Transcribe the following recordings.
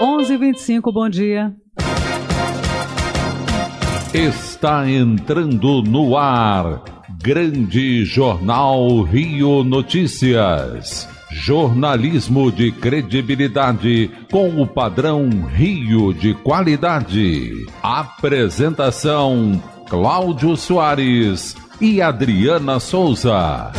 11:25. Bom dia. Está entrando no ar. Grande Jornal Rio Notícias. Jornalismo de credibilidade com o padrão Rio de qualidade. Apresentação: Cláudio Soares e Adriana Souza.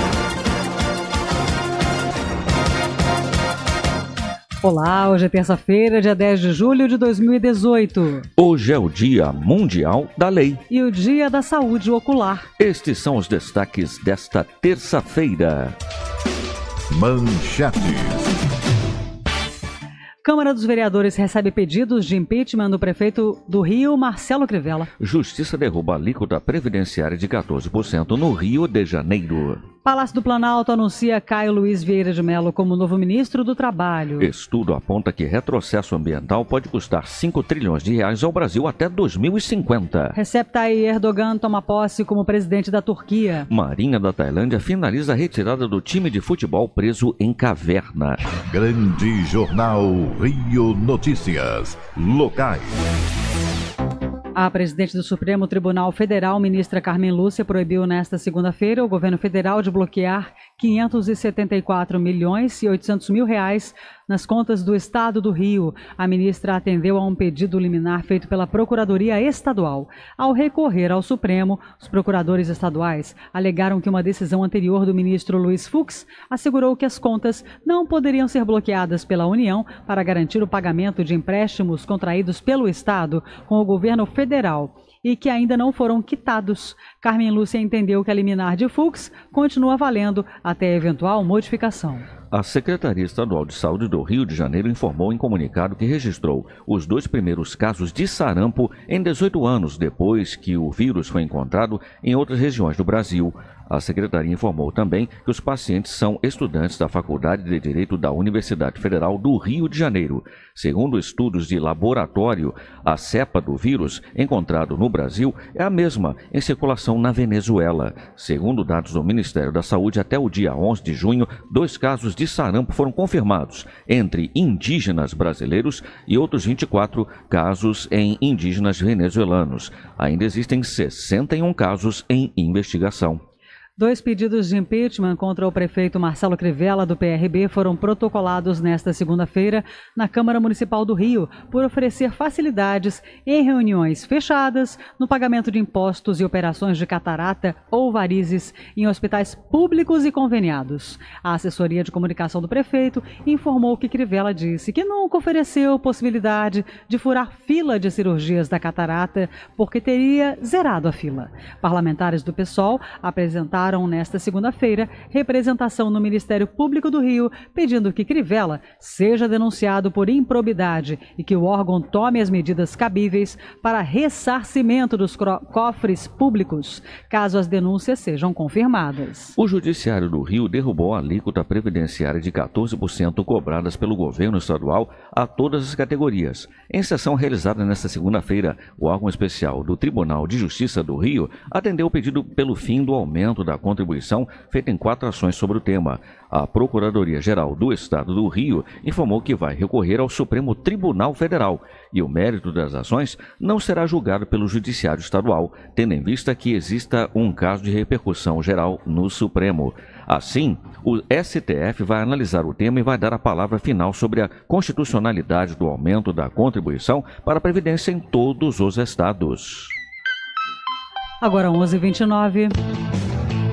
Olá, hoje é terça-feira, dia 10 de julho de 2018. Hoje é o Dia Mundial da Lei. E o Dia da Saúde Ocular. Estes são os destaques desta terça-feira. Manchetes. Câmara dos Vereadores recebe pedidos de impeachment do prefeito do Rio, Marcelo Crivella. Justiça derruba a alíquota previdenciária de 14% no Rio de Janeiro. Palácio do Planalto anuncia Caio Luiz Vieira de Mello como novo ministro do Trabalho. Estudo aponta que retrocesso ambiental pode custar 5 trilhões de reais ao Brasil até 2050. Recep Tayyip Erdogan toma posse como presidente da Turquia. Marinha da Tailândia finaliza a retirada do time de futebol preso em caverna. Grande Jornal Rio Notícias. Locais. A presidente do Supremo Tribunal Federal, ministra Carmen Lúcia, proibiu nesta segunda-feira o governo federal de bloquear 574 milhões e 800 mil reais nas contas do Estado do Rio. A ministra atendeu a um pedido liminar feito pela Procuradoria Estadual. Ao recorrer ao Supremo, os procuradores estaduais alegaram que uma decisão anterior do ministro Luiz Fux assegurou que as contas não poderiam ser bloqueadas pela União para garantir o pagamento de empréstimos contraídos pelo Estado com o governo federal e que ainda não foram quitados. Carmen Lúcia entendeu que a liminar de Fux continua valendo até eventual modificação. A Secretaria Estadual de Saúde do Rio de Janeiro informou em comunicado que registrou os dois primeiros casos de sarampo em 18 anos depois que o vírus foi encontrado em outras regiões do Brasil. A secretaria informou também que os pacientes são estudantes da Faculdade de Direito da Universidade Federal do Rio de Janeiro. Segundo estudos de laboratório, a cepa do vírus encontrado no Brasil é a mesma em circulação na Venezuela. Segundo dados do Ministério da Saúde, até o dia 11 de junho, dois casos de sarampo foram confirmados entre indígenas brasileiros e outros 24 casos em indígenas venezuelanos. Ainda existem 61 casos em investigação. Dois pedidos de impeachment contra o prefeito Marcelo Crivella, do PRB, foram protocolados nesta segunda-feira na Câmara Municipal do Rio por oferecer facilidades em reuniões fechadas no pagamento de impostos e operações de catarata ou varizes em hospitais públicos e conveniados. A assessoria de comunicação do prefeito informou que Crivella disse que nunca ofereceu possibilidade de furar fila de cirurgias da catarata porque teria zerado a fila. Parlamentares do PSOL apresentaram protestaram nesta segunda-feira representação no Ministério Público do Rio, pedindo que Crivella seja denunciado por improbidade e que o órgão tome as medidas cabíveis para ressarcimento dos cofres públicos, caso as denúncias sejam confirmadas. O Judiciário do Rio derrubou a alíquota previdenciária de 14% cobradas pelo governo estadual a todas as categorias. Em sessão realizada nesta segunda-feira, o órgão especial do Tribunal de Justiça do Rio atendeu o pedido pelo fim do aumento da a contribuição feita em quatro ações sobre o tema. A Procuradoria-Geral do Estado do Rio informou que vai recorrer ao Supremo Tribunal Federal e o mérito das ações não será julgado pelo Judiciário Estadual, tendo em vista que exista um caso de repercussão geral no Supremo. Assim, o STF vai analisar o tema e vai dar a palavra final sobre a constitucionalidade do aumento da contribuição para a Previdência em todos os estados. Agora 11:29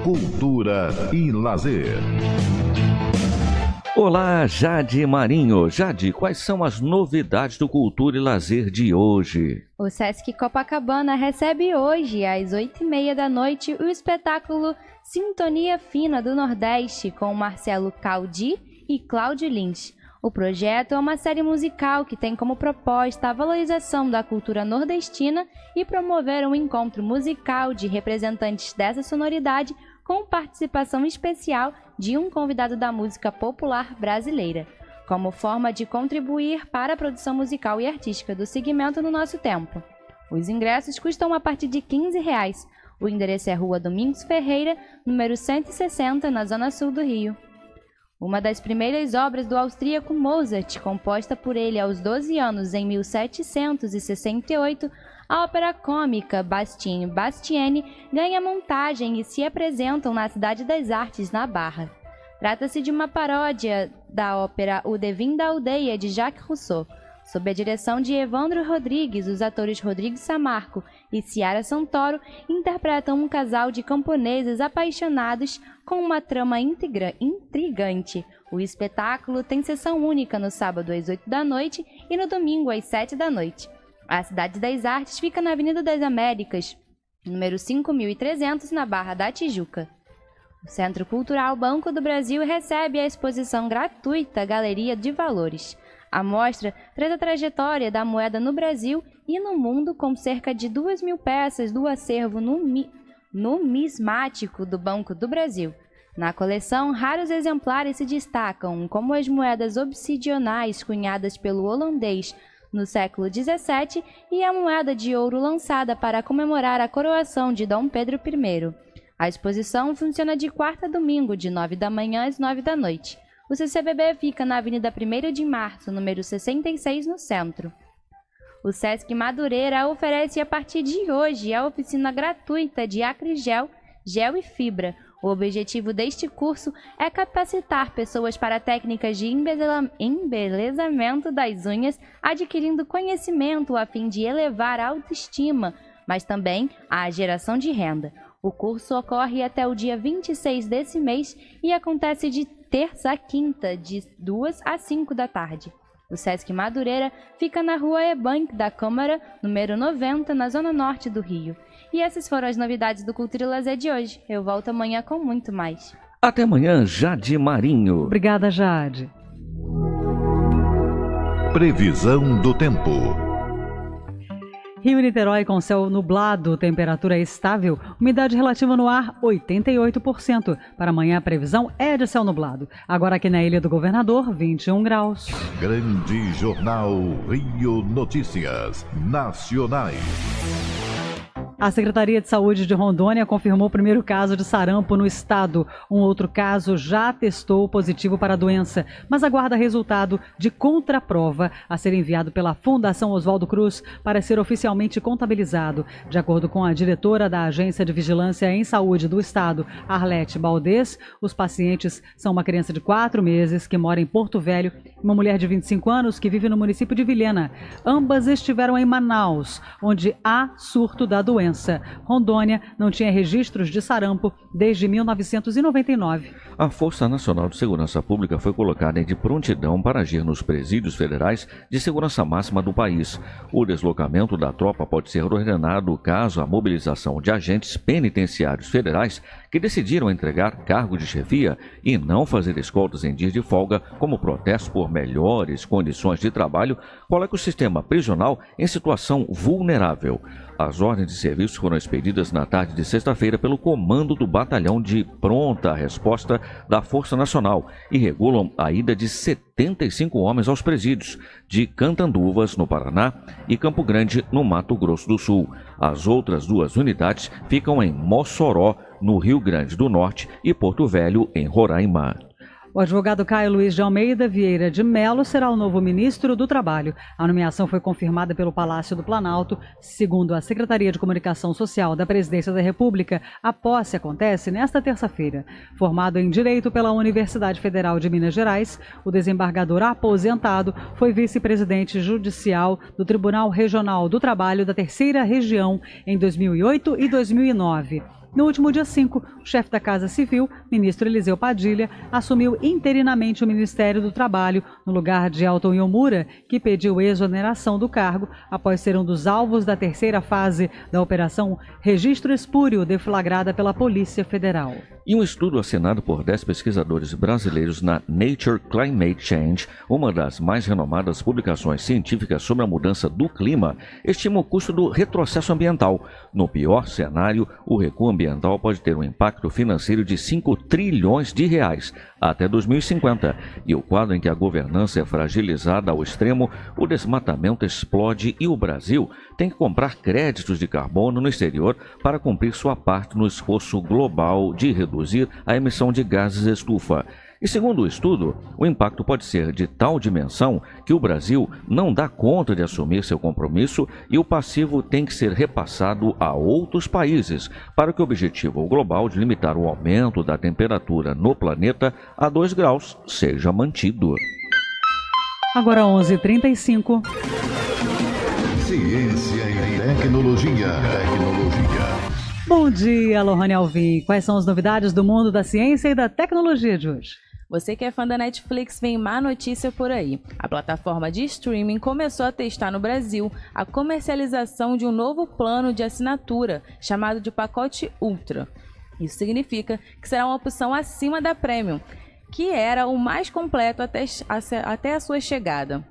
cultura e lazer. Olá, Jade Marinho. Jade, quais são as novidades do Cultura e Lazer de hoje? O Sesc Copacabana recebe hoje, às oito e meia da noite, o espetáculo Sintonia Fina do Nordeste, com Marcelo Caldi e Cláudio Lins. O projeto é uma série musical que tem como proposta a valorização da cultura nordestina e promover um encontro musical de representantes dessa sonoridade com participação especial de um convidado da música popular brasileira, como forma de contribuir para a produção musical e artística do segmento no nosso tempo. Os ingressos custam a partir de R$ 15. Reais. O endereço é Rua Domingos Ferreira, número 160, na Zona Sul do Rio. Uma das primeiras obras do austríaco Mozart, composta por ele aos 12 anos em 1768, a ópera cômica Bastinho Bastienne ganha montagem e se apresentam na Cidade das Artes, na Barra. Trata-se de uma paródia da ópera O Devim da Aldeia, de Jacques Rousseau. Sob a direção de Evandro Rodrigues, os atores Rodrigues Samarco e Ciara Santoro interpretam um casal de camponeses apaixonados com uma trama integra intrigante. O espetáculo tem sessão única no sábado às 8 da noite e no domingo às 7 da noite. A Cidade das Artes fica na Avenida das Américas, número 5300, na Barra da Tijuca. O Centro Cultural Banco do Brasil recebe a exposição gratuita Galeria de Valores. A mostra traz a trajetória da moeda no Brasil e no mundo com cerca de 2 mil peças do acervo numismático do Banco do Brasil. Na coleção, raros exemplares se destacam, como as moedas obsidionais cunhadas pelo holandês no século XVII e a moeda de ouro lançada para comemorar a coroação de Dom Pedro I. A exposição funciona de quarta a domingo, de 9 da manhã às 9 da noite. O CCBB fica na Avenida 1 de Março, número 66, no centro. O Sesc Madureira oferece a partir de hoje a oficina gratuita de acrigel gel e fibra. O objetivo deste curso é capacitar pessoas para técnicas de embelezamento das unhas, adquirindo conhecimento a fim de elevar a autoestima, mas também a geração de renda. O curso ocorre até o dia 26 desse mês e acontece de terça a quinta, de 2 às 5 da tarde. O Sesc Madureira fica na rua Ebank da Câmara, número 90, na zona norte do Rio. E essas foram as novidades do Cultura e Lazer de hoje. Eu volto amanhã com muito mais. Até amanhã, Jade Marinho. Obrigada, Jade. Previsão do tempo. Rio Niterói com céu nublado, temperatura estável, umidade relativa no ar 88%. Para amanhã a previsão é de céu nublado. Agora aqui na Ilha do Governador, 21 graus. Grande Jornal Rio Notícias Nacionais. A Secretaria de Saúde de Rondônia confirmou o primeiro caso de sarampo no estado. Um outro caso já testou positivo para a doença, mas aguarda resultado de contraprova a ser enviado pela Fundação Oswaldo Cruz para ser oficialmente contabilizado. De acordo com a diretora da Agência de Vigilância em Saúde do estado, Arlete Baldes, os pacientes são uma criança de 4 meses que mora em Porto Velho e uma mulher de 25 anos que vive no município de Vilhena. Ambas estiveram em Manaus, onde há surto da doença doença. Rondônia não tinha registros de sarampo desde 1999. A Força Nacional de Segurança Pública foi colocada de prontidão para agir nos presídios federais de segurança máxima do país. O deslocamento da tropa pode ser ordenado caso a mobilização de agentes penitenciários federais que decidiram entregar cargo de chefia e não fazer escoltas em dias de folga como protesto por melhores condições de trabalho, coloca é o sistema prisional em situação vulnerável. As ordens de serviço foram expedidas na tarde de sexta-feira pelo comando do Batalhão de Pronta Resposta da Força Nacional e regulam a ida de 70 75 homens aos presídios de Cantanduvas, no Paraná, e Campo Grande, no Mato Grosso do Sul. As outras duas unidades ficam em Mossoró, no Rio Grande do Norte, e Porto Velho, em Roraima. O advogado Caio Luiz de Almeida Vieira de Melo será o novo ministro do Trabalho. A nomeação foi confirmada pelo Palácio do Planalto. Segundo a Secretaria de Comunicação Social da Presidência da República, a posse acontece nesta terça-feira. Formado em Direito pela Universidade Federal de Minas Gerais, o desembargador aposentado foi vice-presidente judicial do Tribunal Regional do Trabalho da Terceira Região em 2008 e 2009. No último dia 5, o chefe da Casa Civil, ministro Eliseu Padilha, assumiu interinamente o Ministério do Trabalho, no lugar de Alton Yomura, que pediu exoneração do cargo após ser um dos alvos da terceira fase da Operação Registro Espúrio, deflagrada pela Polícia Federal. E um estudo assinado por 10 pesquisadores brasileiros na Nature Climate Change, uma das mais renomadas publicações científicas sobre a mudança do clima, estima o custo do retrocesso ambiental. No pior cenário, o recuo ambiental pode ter um impacto financeiro de 5 trilhões de reais até 2050. E o quadro em que a governança é fragilizada ao extremo, o desmatamento explode e o Brasil tem que comprar créditos de carbono no exterior para cumprir sua parte no esforço global de redução reduzir a emissão de gases estufa. E segundo o estudo, o impacto pode ser de tal dimensão que o Brasil não dá conta de assumir seu compromisso e o passivo tem que ser repassado a outros países para que o objetivo global de limitar o aumento da temperatura no planeta a 2 graus seja mantido. Agora 11:35. Ciência e tecnologia. Tecnologia. Bom dia, Lohane Alvim. Quais são as novidades do mundo da ciência e da tecnologia de hoje? Você que é fã da Netflix, vem má notícia por aí. A plataforma de streaming começou a testar no Brasil a comercialização de um novo plano de assinatura, chamado de pacote Ultra. Isso significa que será uma opção acima da Premium, que era o mais completo até, até a sua chegada.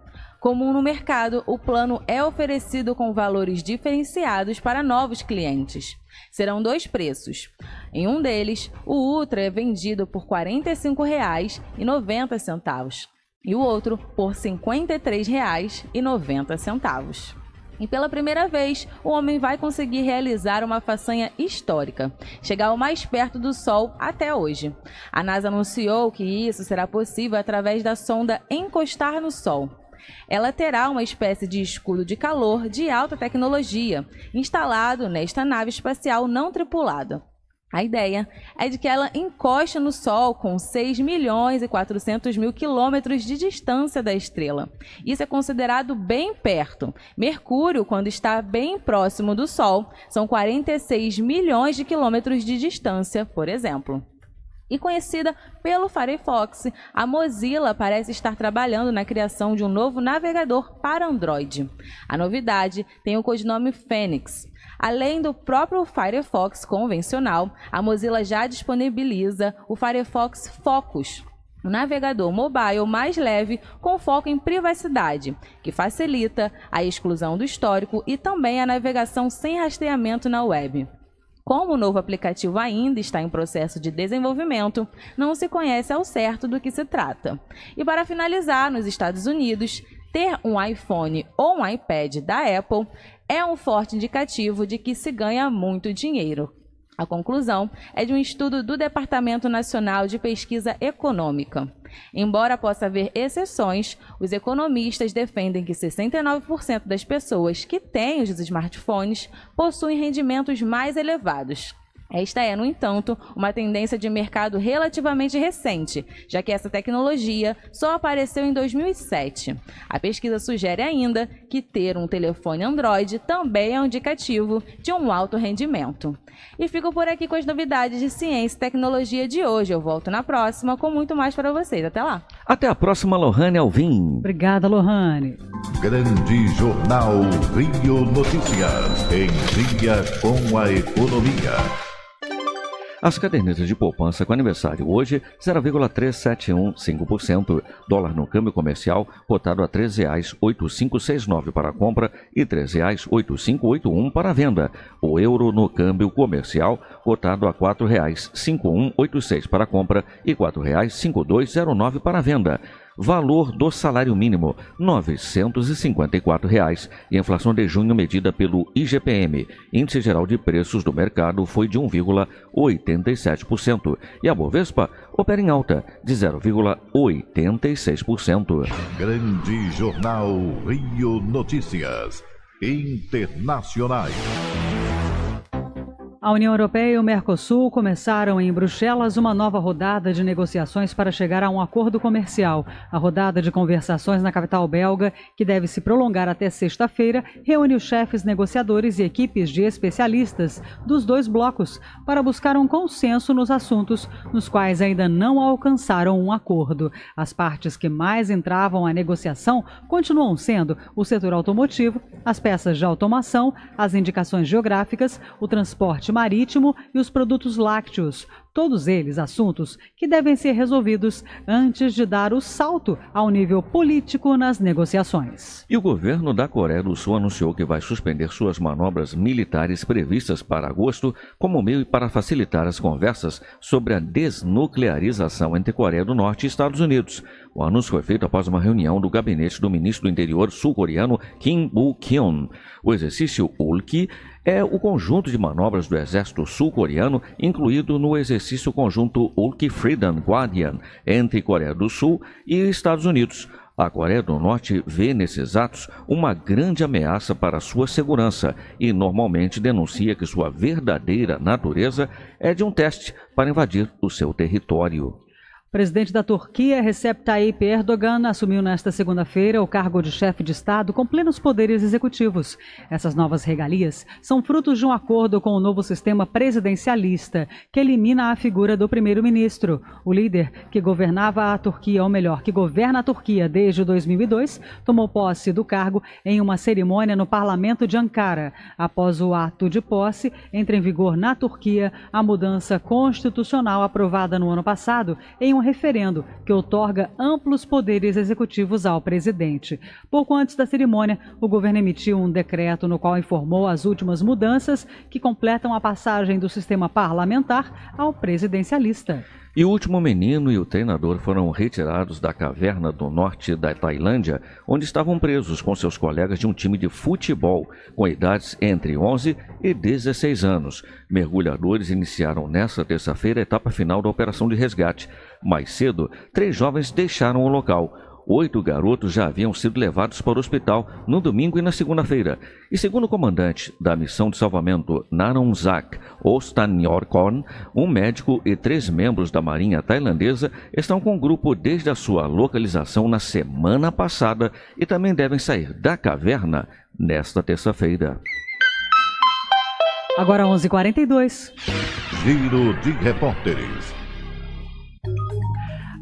Comum no mercado, o plano é oferecido com valores diferenciados para novos clientes. Serão dois preços. Em um deles, o Ultra é vendido por R$ 45,90 e o outro por R$ 53,90. E pela primeira vez, o homem vai conseguir realizar uma façanha histórica, chegar o mais perto do Sol até hoje. A NASA anunciou que isso será possível através da sonda Encostar no Sol, ela terá uma espécie de escudo de calor de alta tecnologia, instalado nesta nave espacial não tripulada. A ideia é de que ela encosta no Sol com 6 milhões e 400 mil quilômetros de distância da estrela. Isso é considerado bem perto. Mercúrio, quando está bem próximo do Sol, são 46 milhões de quilômetros de distância, por exemplo e conhecida pelo Firefox, a Mozilla parece estar trabalhando na criação de um novo navegador para Android. A novidade tem o codinome Fênix. Além do próprio Firefox convencional, a Mozilla já disponibiliza o Firefox Focus, um navegador mobile mais leve com foco em privacidade, que facilita a exclusão do histórico e também a navegação sem rastreamento na web. Como o novo aplicativo ainda está em processo de desenvolvimento, não se conhece ao certo do que se trata. E para finalizar, nos Estados Unidos, ter um iPhone ou um iPad da Apple é um forte indicativo de que se ganha muito dinheiro. A conclusão é de um estudo do Departamento Nacional de Pesquisa Econômica. Embora possa haver exceções, os economistas defendem que 69% das pessoas que têm os smartphones possuem rendimentos mais elevados, esta é, no entanto, uma tendência de mercado relativamente recente, já que essa tecnologia só apareceu em 2007. A pesquisa sugere ainda que ter um telefone Android também é um indicativo de um alto rendimento. E fico por aqui com as novidades de ciência e tecnologia de hoje. Eu volto na próxima com muito mais para vocês. Até lá. Até a próxima, Lohane Alvim. Obrigada, Lohane. Grande Jornal Rio Notícias. Em dia com a economia. As cadernetas de poupança com aniversário hoje, 0,3715%. Dólar no câmbio comercial, cotado a R$ 13,8569 para a compra e R$ 13,8581 para a venda. O euro no câmbio comercial, cotado a R$ 4,5186 para a compra e R$ 4,5209 para a venda valor do salário mínimo R$ 954. Reais. E a inflação de junho medida pelo IGPM, Índice Geral de Preços do Mercado, foi de 1,87% e a Bovespa opera em alta de 0,86%. Grande Jornal Rio Notícias Internacionais. A União Europeia e o Mercosul começaram em Bruxelas uma nova rodada de negociações para chegar a um acordo comercial. A rodada de conversações na capital belga, que deve se prolongar até sexta-feira, reúne os chefes negociadores e equipes de especialistas dos dois blocos para buscar um consenso nos assuntos nos quais ainda não alcançaram um acordo. As partes que mais entravam à negociação continuam sendo o setor automotivo, as peças de automação, as indicações geográficas, o transporte marítimo e os produtos lácteos. Todos eles assuntos que devem ser resolvidos antes de dar o salto ao nível político nas negociações. E o governo da Coreia do Sul anunciou que vai suspender suas manobras militares previstas para agosto como meio para facilitar as conversas sobre a desnuclearização entre Coreia do Norte e Estados Unidos. O anúncio foi feito após uma reunião do gabinete do ministro do interior sul-coreano Kim Boo-kyun. O exercício Ulki é o conjunto de manobras do exército sul-coreano incluído no exercício conjunto Ulk Freedom Guardian entre Coreia do Sul e Estados Unidos. A Coreia do Norte vê nesses atos uma grande ameaça para sua segurança e normalmente denuncia que sua verdadeira natureza é de um teste para invadir o seu território presidente da Turquia, Recep Tayyip Erdogan, assumiu nesta segunda-feira o cargo de chefe de Estado com plenos poderes executivos. Essas novas regalias são frutos de um acordo com o novo sistema presidencialista, que elimina a figura do primeiro-ministro. O líder, que governava a Turquia, ou melhor, que governa a Turquia desde 2002, tomou posse do cargo em uma cerimônia no parlamento de Ankara. Após o ato de posse, entra em vigor na Turquia a mudança constitucional aprovada no ano passado em um referendo, que otorga amplos poderes executivos ao presidente. Pouco antes da cerimônia, o governo emitiu um decreto no qual informou as últimas mudanças que completam a passagem do sistema parlamentar ao presidencialista. E o último menino e o treinador foram retirados da caverna do norte da Tailândia, onde estavam presos com seus colegas de um time de futebol, com idades entre 11 e 16 anos. Mergulhadores iniciaram nesta terça-feira a etapa final da operação de resgate. Mais cedo, três jovens deixaram o local oito garotos já haviam sido levados para o hospital no domingo e na segunda-feira. E segundo o comandante da missão de salvamento Narunzak Ostanyorkorn, um médico e três membros da marinha tailandesa estão com o grupo desde a sua localização na semana passada e também devem sair da caverna nesta terça-feira. Agora 11:42. Giro de repórteres.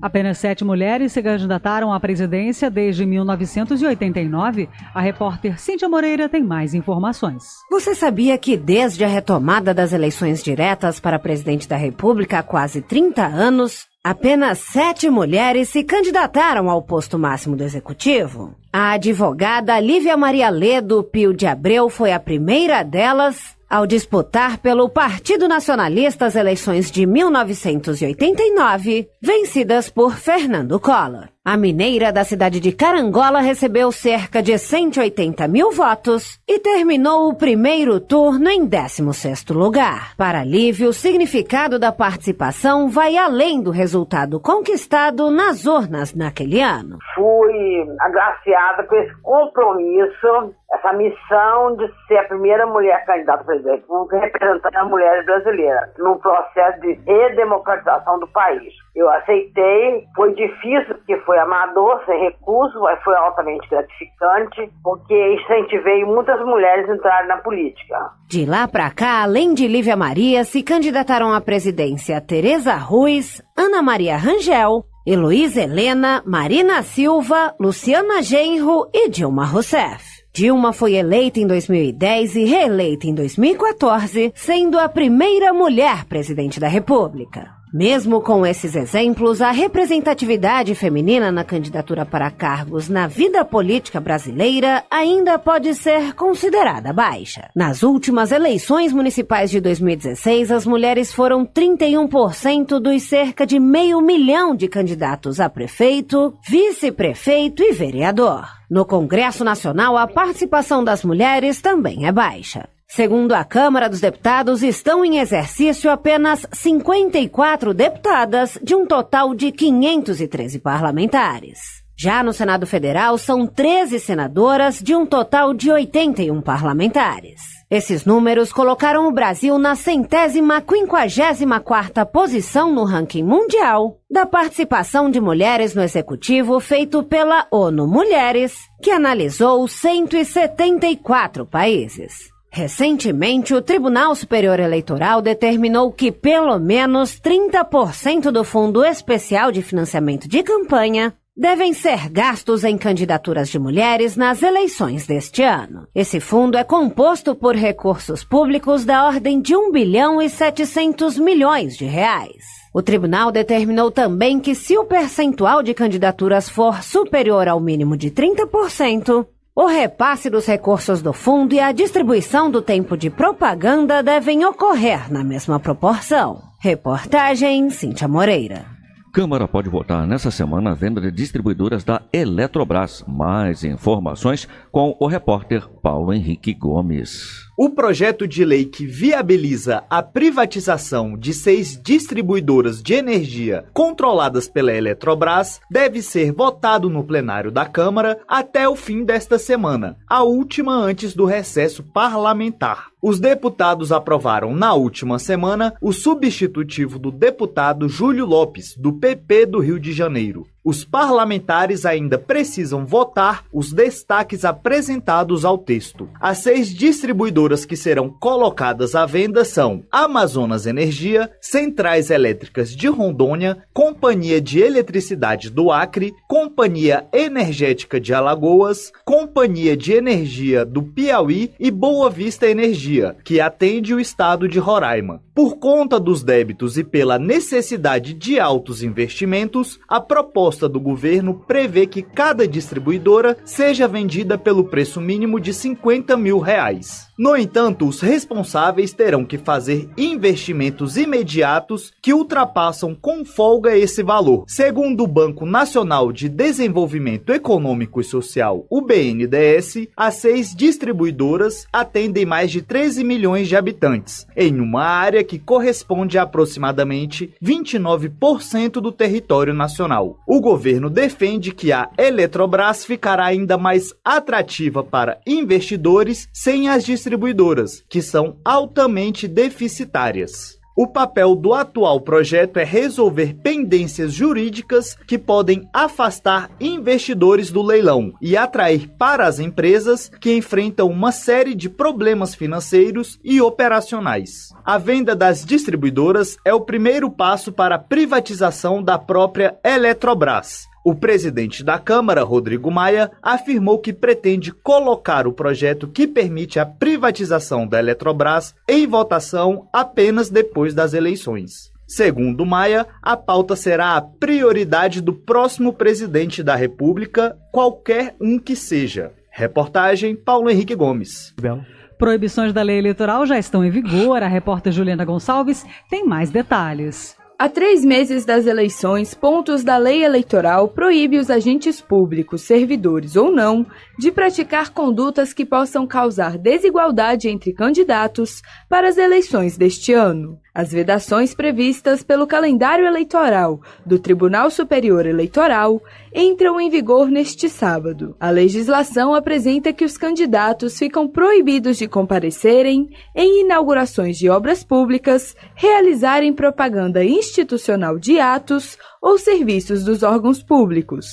Apenas sete mulheres se candidataram à presidência desde 1989. A repórter Cíntia Moreira tem mais informações. Você sabia que desde a retomada das eleições diretas para presidente da República há quase 30 anos, Apenas sete mulheres se candidataram ao posto máximo do executivo. A advogada Lívia Maria Ledo Pio de Abreu foi a primeira delas ao disputar pelo Partido Nacionalista as eleições de 1989, vencidas por Fernando Collor. A mineira da cidade de Carangola recebeu cerca de 180 mil votos e terminou o primeiro turno em 16º lugar. Para Lívia, o significado da participação vai além do resultado conquistado nas urnas naquele ano. Fui agraciada com esse compromisso, essa missão de ser a primeira mulher candidata a presidente, representando as mulheres brasileiras no processo de redemocratização do país. Eu aceitei, foi difícil, porque foi amador, sem recurso, mas foi altamente gratificante, porque incentivei muitas mulheres a entrarem na política. De lá para cá, além de Lívia Maria, se candidataram à presidência Tereza Ruiz, Ana Maria Rangel, Heloísa Helena, Marina Silva, Luciana Genro e Dilma Rousseff. Dilma foi eleita em 2010 e reeleita em 2014, sendo a primeira mulher presidente da República. Mesmo com esses exemplos, a representatividade feminina na candidatura para cargos na vida política brasileira ainda pode ser considerada baixa. Nas últimas eleições municipais de 2016, as mulheres foram 31% dos cerca de meio milhão de candidatos a prefeito, vice-prefeito e vereador. No Congresso Nacional, a participação das mulheres também é baixa. Segundo a Câmara dos Deputados, estão em exercício apenas 54 deputadas de um total de 513 parlamentares. Já no Senado Federal, são 13 senadoras de um total de 81 parlamentares. Esses números colocaram o Brasil na centésima quinquagésima quarta posição no ranking mundial da participação de mulheres no executivo feito pela ONU Mulheres, que analisou 174 países. Recentemente, o Tribunal Superior Eleitoral determinou que pelo menos 30% do Fundo Especial de Financiamento de Campanha devem ser gastos em candidaturas de mulheres nas eleições deste ano. Esse fundo é composto por recursos públicos da ordem de 1 bilhão e 700 milhões de reais. O tribunal determinou também que se o percentual de candidaturas for superior ao mínimo de 30%, o repasse dos recursos do fundo e a distribuição do tempo de propaganda devem ocorrer na mesma proporção. Reportagem Cíntia Moreira. Câmara pode votar nessa semana a venda de distribuidoras da Eletrobras. Mais informações com o repórter Paulo Henrique Gomes. O projeto de lei que viabiliza a privatização de seis distribuidoras de energia controladas pela Eletrobras deve ser votado no plenário da Câmara até o fim desta semana, a última antes do recesso parlamentar. Os deputados aprovaram na última semana o substitutivo do deputado Júlio Lopes, do PP do Rio de Janeiro, os parlamentares ainda precisam votar os destaques apresentados ao texto. As seis distribuidoras que serão colocadas à venda são Amazonas Energia, Centrais Elétricas de Rondônia, Companhia de Eletricidade do Acre, Companhia Energética de Alagoas, Companhia de Energia do Piauí e Boa Vista Energia, que atende o estado de Roraima. Por conta dos débitos e pela necessidade de altos investimentos, a proposta do governo prevê que cada distribuidora seja vendida pelo preço mínimo de 50 mil reais. No entanto, os responsáveis terão que fazer investimentos imediatos que ultrapassam com folga esse valor. Segundo o Banco Nacional de Desenvolvimento Econômico e Social, o BNDES, as seis distribuidoras atendem mais de 13 milhões de habitantes, em uma área que corresponde a aproximadamente 29% do território nacional. O governo defende que a Eletrobras ficará ainda mais atrativa para investidores sem as distribuidoras distribuidoras, que são altamente deficitárias. O papel do atual projeto é resolver pendências jurídicas que podem afastar investidores do leilão e atrair para as empresas que enfrentam uma série de problemas financeiros e operacionais. A venda das distribuidoras é o primeiro passo para a privatização da própria Eletrobras o presidente da Câmara, Rodrigo Maia, afirmou que pretende colocar o projeto que permite a privatização da Eletrobras em votação apenas depois das eleições. Segundo Maia, a pauta será a prioridade do próximo presidente da República, qualquer um que seja. Reportagem Paulo Henrique Gomes. Belo. Proibições da lei eleitoral já estão em vigor. A repórter Juliana Gonçalves tem mais detalhes. Há três meses das eleições, pontos da lei eleitoral proíbe os agentes públicos, servidores ou não, de praticar condutas que possam causar desigualdade entre candidatos para as eleições deste ano. As vedações previstas pelo calendário eleitoral do Tribunal Superior Eleitoral entram em vigor neste sábado. A legislação apresenta que os candidatos ficam proibidos de comparecerem em inaugurações de obras públicas, realizarem propaganda institucional de atos ou serviços dos órgãos públicos.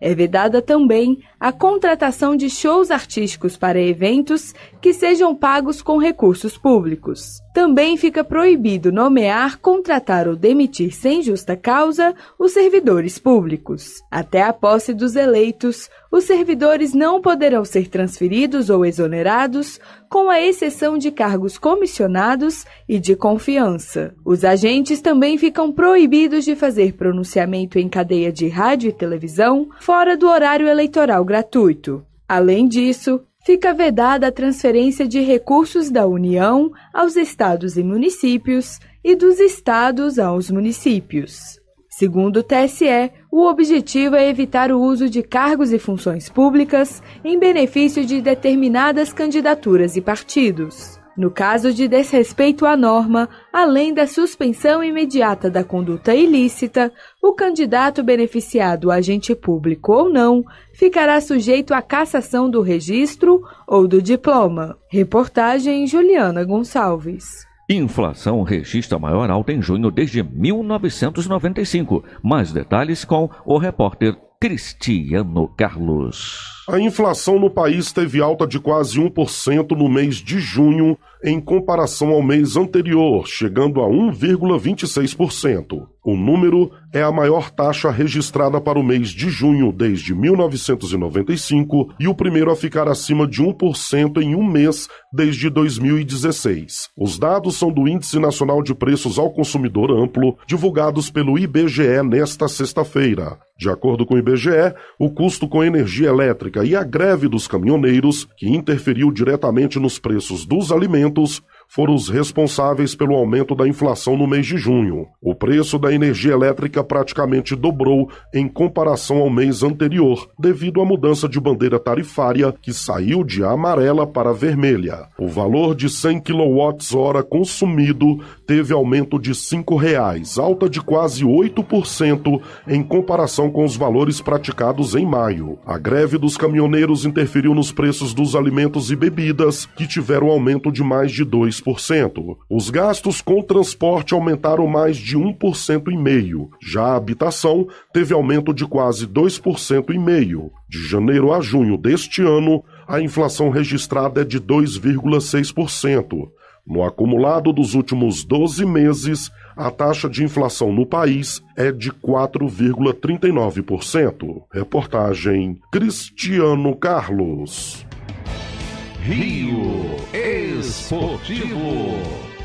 É vedada também a contratação de shows artísticos para eventos que sejam pagos com recursos públicos. Também fica proibido nomear, contratar ou demitir sem justa causa os servidores públicos. Até a posse dos eleitos, os servidores não poderão ser transferidos ou exonerados, com a exceção de cargos comissionados e de confiança. Os agentes também ficam proibidos de fazer pronunciamento em cadeia de rádio e televisão fora do horário eleitoral gratuito. Além disso, fica vedada a transferência de recursos da União aos estados e municípios e dos estados aos municípios. Segundo o TSE, o objetivo é evitar o uso de cargos e funções públicas em benefício de determinadas candidaturas e partidos. No caso de desrespeito à norma, além da suspensão imediata da conduta ilícita, o candidato beneficiado, agente público ou não, ficará sujeito à cassação do registro ou do diploma. Reportagem Juliana Gonçalves. Inflação registra maior alta em junho desde 1995. Mais detalhes com o repórter Cristiano Carlos. A inflação no país teve alta de quase 1% no mês de junho em comparação ao mês anterior, chegando a 1,26%. O número é a maior taxa registrada para o mês de junho desde 1995 e o primeiro a ficar acima de 1% em um mês desde 2016. Os dados são do Índice Nacional de Preços ao Consumidor Amplo, divulgados pelo IBGE nesta sexta-feira. De acordo com o IBGE, o custo com energia elétrica e a greve dos caminhoneiros, que interferiu diretamente nos preços dos alimentos, foram os responsáveis pelo aumento da inflação no mês de junho. O preço da energia elétrica praticamente dobrou em comparação ao mês anterior, devido à mudança de bandeira tarifária que saiu de amarela para vermelha. O valor de 100 kWh consumido teve aumento de R$ 5,00, alta de quase 8% em comparação com os valores praticados em maio. A greve dos caminhoneiros interferiu nos preços dos alimentos e bebidas, que tiveram aumento de mais de 2 2%. Os gastos com transporte aumentaram mais de 1% e meio. Já a habitação teve aumento de quase 2% e meio. De janeiro a junho deste ano, a inflação registrada é de 2,6%. No acumulado dos últimos 12 meses, a taxa de inflação no país é de 4,39%. Reportagem Cristiano Carlos. Rio Esportivo.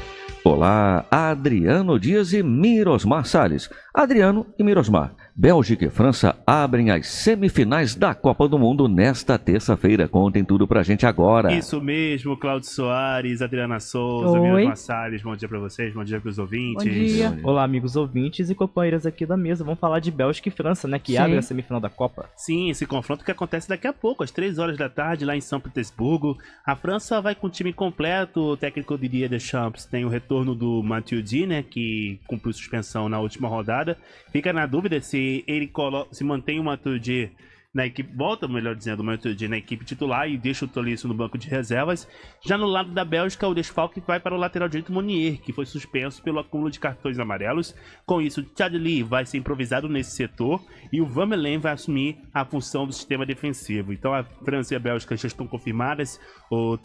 Olá, Adriano Dias e Mirosmar Salles. Adriano e Mirosmar, Bélgica e França abrem as semifinais da Copa do Mundo nesta terça-feira. Contem tudo pra gente agora. Isso mesmo, Cláudio Soares, Adriana Souza, Oi. Mirosmar Salles. Bom dia pra vocês, bom dia pros ouvintes. Bom dia. Olá, amigos ouvintes e companheiras aqui da mesa. Vamos falar de Bélgica e França, né? Que Sim. abre a semifinal da Copa. Sim, esse confronto que acontece daqui a pouco, às 3 horas da tarde, lá em São Petersburgo. A França vai com o time completo. O técnico Didier Deschamps tem o retorno retorno do D, né, que cumpriu suspensão na última rodada. Fica na dúvida se ele coloca, se mantém o D na equipe, volta, melhor dizendo, o D na equipe titular e deixa o Tolisso no banco de reservas. Já no lado da Bélgica, o desfalque vai para o lateral direito Monier, que foi suspenso pelo acúmulo de cartões amarelos. Com isso, Chad Lee vai ser improvisado nesse setor e o Vamelen vai assumir a função do sistema defensivo. Então a França e a Bélgica já estão confirmadas. O,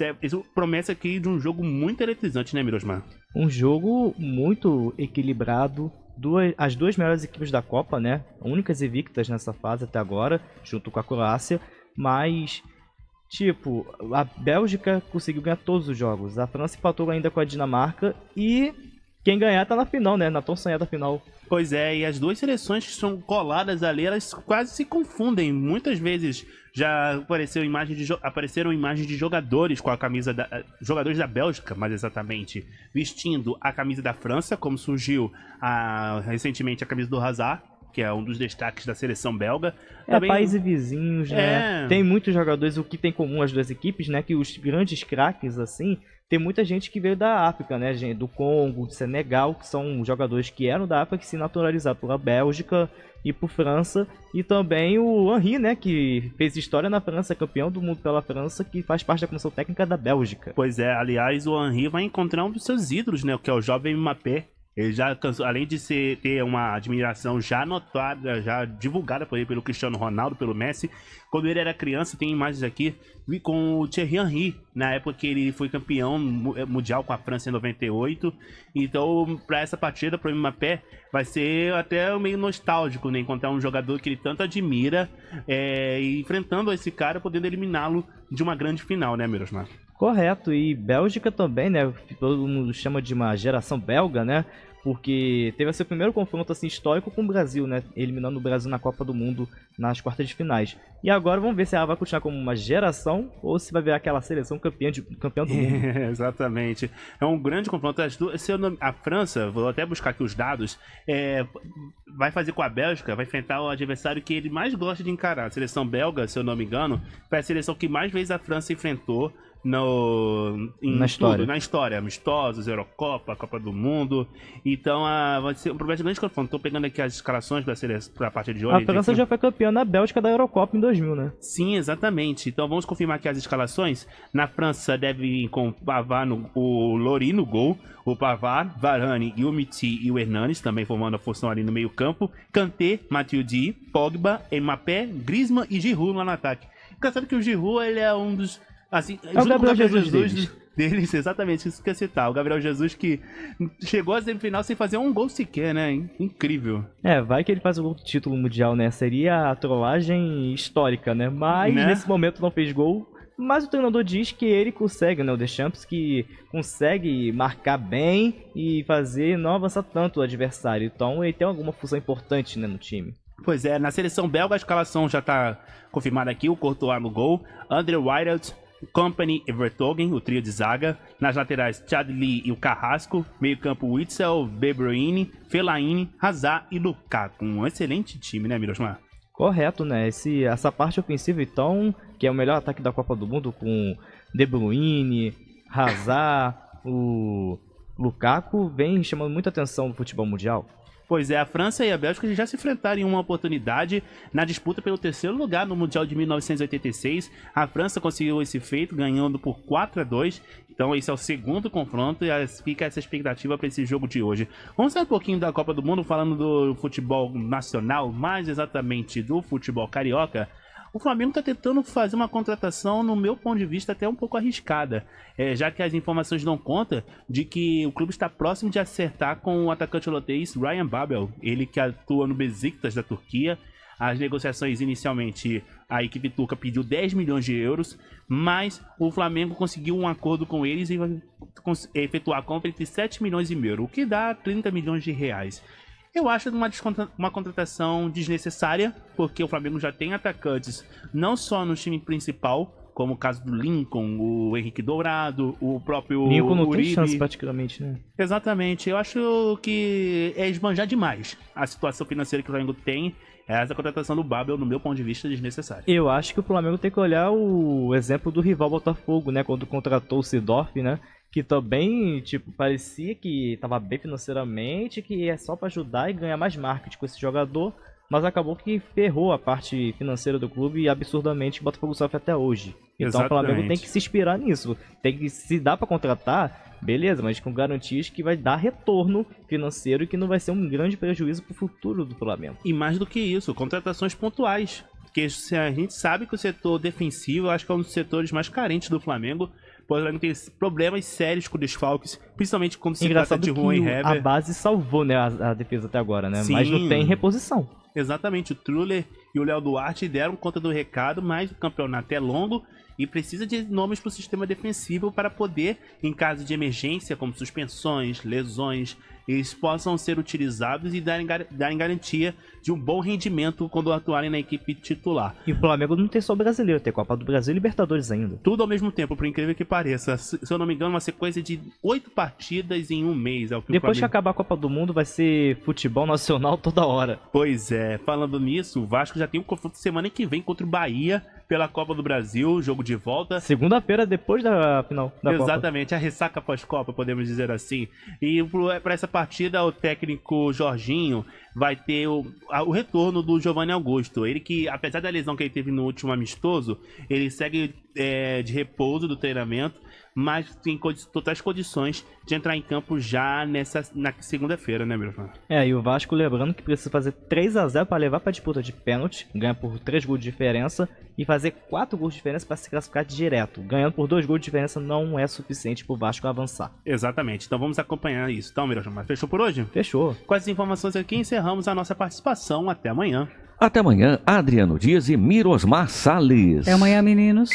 promessa aqui de um jogo muito eletrizante, né, Mirosmar? um jogo muito equilibrado. Duas, as duas melhores equipes da Copa, né? Únicas invictas nessa fase até agora, junto com a Croácia. Mas, tipo, a Bélgica conseguiu ganhar todos os jogos. A França empatou ainda com a Dinamarca e quem ganhar tá na final, né? Na tão sonhada final. Pois é, e as duas seleções que são coladas ali, elas quase se confundem. Muitas vezes já apareceu imagem de, apareceram imagens de jogadores com a camisa da. Jogadores da Bélgica, mais exatamente, vestindo a camisa da França, como surgiu a, ah, recentemente a camisa do Hazard que é um dos destaques da seleção belga. É, Também... país e vizinhos, né? É... Tem muitos jogadores, o que tem em comum as duas equipes, né? Que os grandes craques, assim, tem muita gente que veio da África, né? Do Congo, do Senegal, que são jogadores que eram da África que se naturalizaram pela Bélgica e por França. E também o Henri, né? Que fez história na França, campeão do mundo pela França, que faz parte da comissão técnica da Bélgica. Pois é, aliás, o Henri vai encontrar um dos seus ídolos, né? Que é o jovem Mbappé, ele já cansou, além de ser, ter uma admiração já notada, já divulgada por ele, pelo Cristiano Ronaldo, pelo Messi, quando ele era criança, tem imagens aqui com o Thierry Henry, na época que ele foi campeão eh, mundial com a França em 98. Então, para essa partida, para o Mbappé, vai ser até meio nostálgico, né? Encontrar um jogador que ele tanto admira é, enfrentando esse cara, podendo eliminá-lo de uma grande final, né, Mirosmar? Correto, e Bélgica também, né? Todo mundo chama de uma geração belga, né? porque teve seu primeiro confronto assim histórico com o Brasil, né? Eliminando o Brasil na Copa do Mundo nas quartas de finais. E agora vamos ver se ela vai continuar como uma geração ou se vai virar aquela seleção campeã, de, campeã do mundo. exatamente. É um grande confronto. As duas, se não, a França, vou até buscar aqui os dados, é, vai fazer com a Bélgica, vai enfrentar o adversário que ele mais gosta de encarar. A seleção belga, se eu não me engano, foi a seleção que mais vezes a França enfrentou no, na história. Tudo, na história. Amistosos, Eurocopa, Copa do Mundo. Então, a, vai ser um projeto grande confronto. Tô pegando aqui as escalações da, seleção, da parte de hoje. A França já foi campeã na Bélgica da Eurocopa em 2000, né? Sim, exatamente. Então, vamos confirmar aqui as escalações. Na França, deve com Pavar no, o Lori no gol, o Pavar Varane, Yumiti e o Hernanes, também formando a função ali no meio campo. Kanté, Matuidi Pogba, Mbappé, Griezmann e Giroud lá no ataque. Engraçado que o Giroud, ele é um dos Assim, é o Gabriel Jesus, Jesus deles. deles. exatamente isso que eu citar. O Gabriel Jesus que chegou à semifinal sem fazer um gol sequer, né? Incrível. É, vai que ele faz o título mundial, né? Seria a trollagem histórica, né? Mas né? nesse momento não fez gol. Mas o treinador diz que ele consegue, né? O Deschamps que consegue marcar bem e fazer não avançar tanto o adversário. Então ele tem alguma função importante né, no time. Pois é, na seleção belga a escalação já está confirmada aqui. O Courtois no gol, André Wyatt, Company e Vertogen, o trio de zaga. Nas laterais, Chad Lee e o Carrasco. Meio campo, Witzel, De Bruyne, Fellaini, Hazard e Lukaku. Um excelente time, né, Miroshmar? Correto, né? Esse, essa parte ofensiva, então, que é o melhor ataque da Copa do Mundo, com De Bruyne, Hazard, o Lukaku, vem chamando muita atenção no futebol mundial. Pois é, a França e a Bélgica já se enfrentaram em uma oportunidade na disputa pelo terceiro lugar no Mundial de 1986. A França conseguiu esse feito, ganhando por 4 a 2. Então, esse é o segundo confronto e fica essa expectativa para esse jogo de hoje. Vamos sair um pouquinho da Copa do Mundo, falando do futebol nacional, mais exatamente do futebol carioca. O Flamengo está tentando fazer uma contratação, no meu ponto de vista, até um pouco arriscada, é, já que as informações dão conta de que o clube está próximo de acertar com o atacante holandês Ryan Babel, ele que atua no Besiktas da Turquia. As negociações inicialmente a equipe turca pediu 10 milhões de euros, mas o Flamengo conseguiu um acordo com eles e vai efetuar a compra entre 7 milhões e meio, o que dá 30 milhões de reais. Eu acho uma, uma contratação desnecessária, porque o Flamengo já tem atacantes, não só no time principal, como o caso do Lincoln, o Henrique Dourado, o próprio. Lincoln não Uribe. tem chance praticamente, né? Exatamente. Eu acho que é esbanjar demais a situação financeira que o Flamengo tem. Essa contratação do Babel, no meu ponto de vista, é desnecessária. Eu acho que o Flamengo tem que olhar o exemplo do rival Botafogo, né? Quando contratou o Sidorf, né? que também, tipo, parecia que tava bem financeiramente, que é só para ajudar e ganhar mais marketing com esse jogador, mas acabou que ferrou a parte financeira do clube absurdamente o Botafogo sofre até hoje. Então Exatamente. o Flamengo tem que se inspirar nisso. Tem que se dá para contratar, beleza, mas com garantias que vai dar retorno financeiro e que não vai ser um grande prejuízo pro futuro do Flamengo. E mais do que isso, contratações pontuais. Porque a gente sabe que o setor defensivo, acho que é um dos setores mais carentes do Flamengo. Portland tem problemas sérios com desfalques, principalmente quando se trata de Juan Heber. A base salvou né, a, a defesa até agora, né? Sim. Mas não tem reposição. Exatamente, o Truller e o Léo Duarte deram conta do recado, mas o campeonato é longo e precisa de nomes para o sistema defensivo para poder, em caso de emergência, como suspensões, lesões, eles possam ser utilizados e darem, darem garantia de um bom rendimento quando atuarem na equipe titular. E o Flamengo não tem só brasileiro, tem Copa do Brasil e Libertadores ainda. Tudo ao mesmo tempo, por incrível que pareça. Se eu não me engano, uma sequência de oito partidas em um mês. É Depois Flamengo... que acabar a Copa do Mundo, vai ser futebol nacional toda hora. Pois é, falando nisso, o Vasco já tem um confronto semana que vem contra o Bahia pela Copa do Brasil, jogo de volta. Segunda-feira, depois da final da Exatamente, Copa. a ressaca pós-Copa, podemos dizer assim. E para é essa partida, o técnico Jorginho vai ter o, a, o retorno do Giovanni Augusto. Ele que, apesar da lesão que ele teve no último amistoso, ele segue é, de repouso do treinamento mas tem totais condições de entrar em campo já nessa na segunda-feira, né, meu irmão? É, e o Vasco lembrando que precisa fazer 3 a 0 para levar para disputa de pênalti, ganhar por 3 gols de diferença e fazer 4 gols de diferença para se classificar direto. Ganhando por 2 gols de diferença não é suficiente para o Vasco avançar. Exatamente. Então vamos acompanhar isso. Então, meu irmão, fechou por hoje? Fechou. Com as informações aqui encerramos a nossa participação. Até amanhã. Até amanhã, Adriano Dias e Mirosmar Sales. Até amanhã, meninos.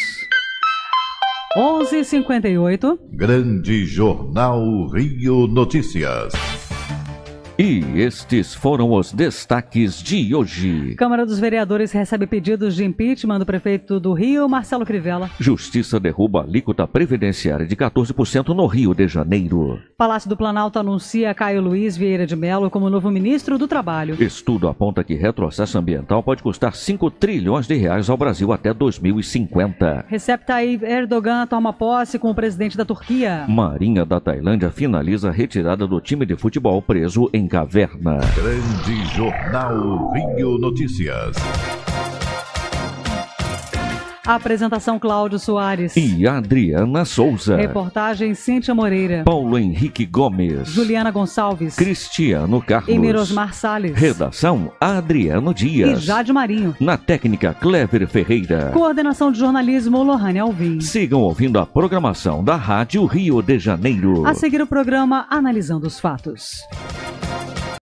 11:58. Grande Jornal Rio Notícias. E estes foram os destaques de hoje. Câmara dos Vereadores recebe pedidos de impeachment do prefeito do Rio, Marcelo Crivella. Justiça derruba alíquota previdenciária de 14% no Rio de Janeiro. Palácio do Planalto anuncia Caio Luiz Vieira de Mello como novo ministro do Trabalho. Estudo aponta que retrocesso ambiental pode custar 5 trilhões de reais ao Brasil até 2050. Recep Tayyip Erdogan toma posse com o presidente da Turquia. Marinha da Tailândia finaliza a retirada do time de futebol preso em Caverna. Grande Jornal Rio Notícias. Apresentação Cláudio Soares. E Adriana Souza. Reportagem Cíntia Moreira. Paulo Henrique Gomes. Juliana Gonçalves. Cristiano Carlos. Emiros Osmar Redação Adriano Dias. E Jade Marinho. Na técnica Clever Ferreira. Coordenação de jornalismo Lohane Alvim. Sigam ouvindo a programação da Rádio Rio de Janeiro. A seguir o programa Analisando os Fatos.